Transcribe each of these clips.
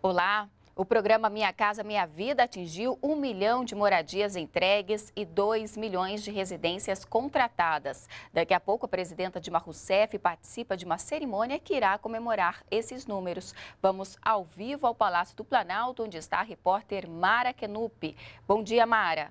Olá, o programa Minha Casa Minha Vida atingiu um milhão de moradias entregues e 2 milhões de residências contratadas. Daqui a pouco, a presidenta Dilma Rousseff participa de uma cerimônia que irá comemorar esses números. Vamos ao vivo ao Palácio do Planalto, onde está a repórter Mara Kenupi. Bom dia, Mara.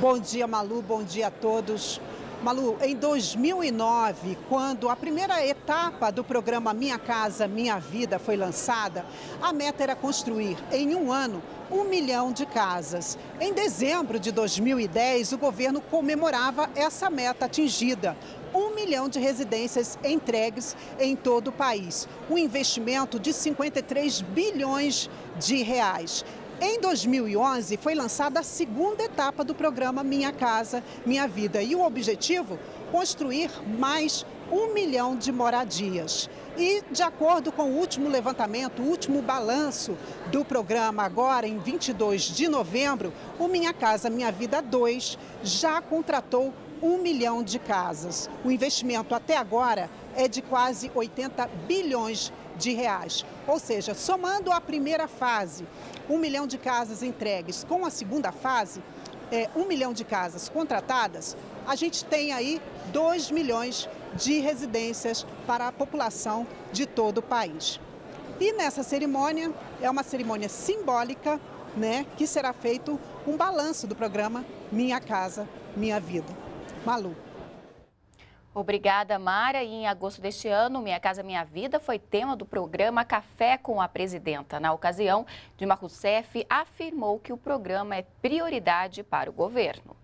Bom dia, Malu. Bom dia a todos. Malu, em 2009, quando a primeira etapa do programa Minha Casa Minha Vida foi lançada, a meta era construir, em um ano, um milhão de casas. Em dezembro de 2010, o governo comemorava essa meta atingida. Um milhão de residências entregues em todo o país. Um investimento de 53 bilhões de reais. Em 2011, foi lançada a segunda etapa do programa Minha Casa Minha Vida e o objetivo? Construir mais um milhão de moradias. E, de acordo com o último levantamento, o último balanço do programa, agora em 22 de novembro, o Minha Casa Minha Vida 2 já contratou um milhão de casas. O investimento até agora é de quase 80 bilhões de reais. Ou seja, somando a primeira fase, um milhão de casas entregues, com a segunda fase, é, um milhão de casas contratadas, a gente tem aí 2 milhões de residências para a população de todo o país. E nessa cerimônia, é uma cerimônia simbólica, né, que será feito um balanço do programa Minha Casa, Minha Vida. Malu. Obrigada, Mara. E em agosto deste ano, Minha Casa Minha Vida foi tema do programa Café com a Presidenta. Na ocasião, Dilma Rousseff afirmou que o programa é prioridade para o governo.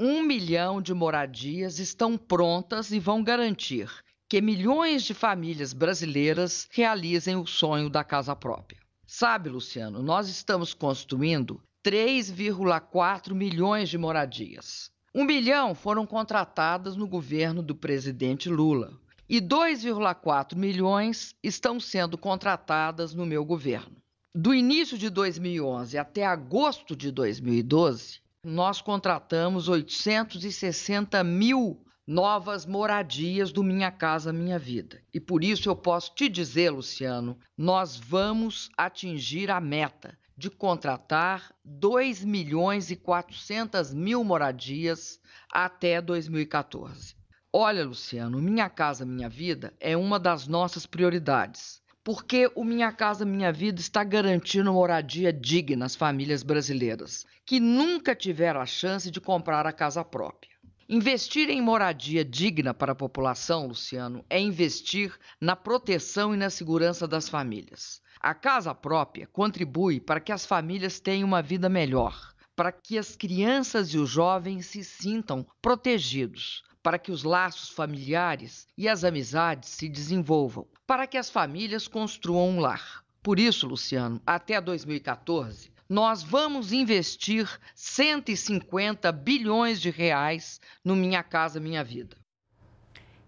Um milhão de moradias estão prontas e vão garantir que milhões de famílias brasileiras realizem o sonho da casa própria. Sabe, Luciano, nós estamos construindo 3,4 milhões de moradias. Um milhão foram contratadas no governo do presidente Lula e 2,4 milhões estão sendo contratadas no meu governo. Do início de 2011 até agosto de 2012, nós contratamos 860 mil novas moradias do Minha Casa Minha Vida. E por isso eu posso te dizer, Luciano, nós vamos atingir a meta de contratar 2 milhões e 400 mil moradias até 2014. Olha, Luciano, Minha Casa Minha Vida é uma das nossas prioridades, porque o Minha Casa Minha Vida está garantindo moradia digna às famílias brasileiras que nunca tiveram a chance de comprar a casa própria. Investir em moradia digna para a população, Luciano, é investir na proteção e na segurança das famílias. A casa própria contribui para que as famílias tenham uma vida melhor, para que as crianças e os jovens se sintam protegidos, para que os laços familiares e as amizades se desenvolvam, para que as famílias construam um lar. Por isso, Luciano, até 2014, nós vamos investir 150 bilhões de reais no Minha Casa Minha Vida.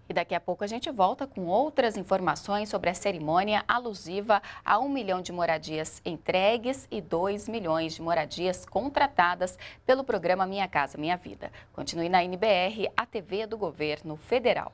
E daqui a pouco a gente volta com outras informações sobre a cerimônia alusiva a um milhão de moradias entregues e 2 milhões de moradias contratadas pelo programa Minha Casa Minha Vida. Continue na NBR, a TV do Governo Federal.